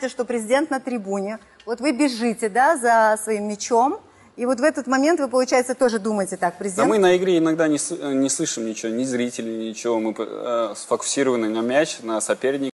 знаете, что президент на трибуне, вот вы бежите, да, за своим мечом, и вот в этот момент вы, получается, тоже думаете так, президент? Да мы на игре иногда не, э, не слышим ничего, ни зрителей, ничего, мы э, сфокусированы на мяч, на соперника.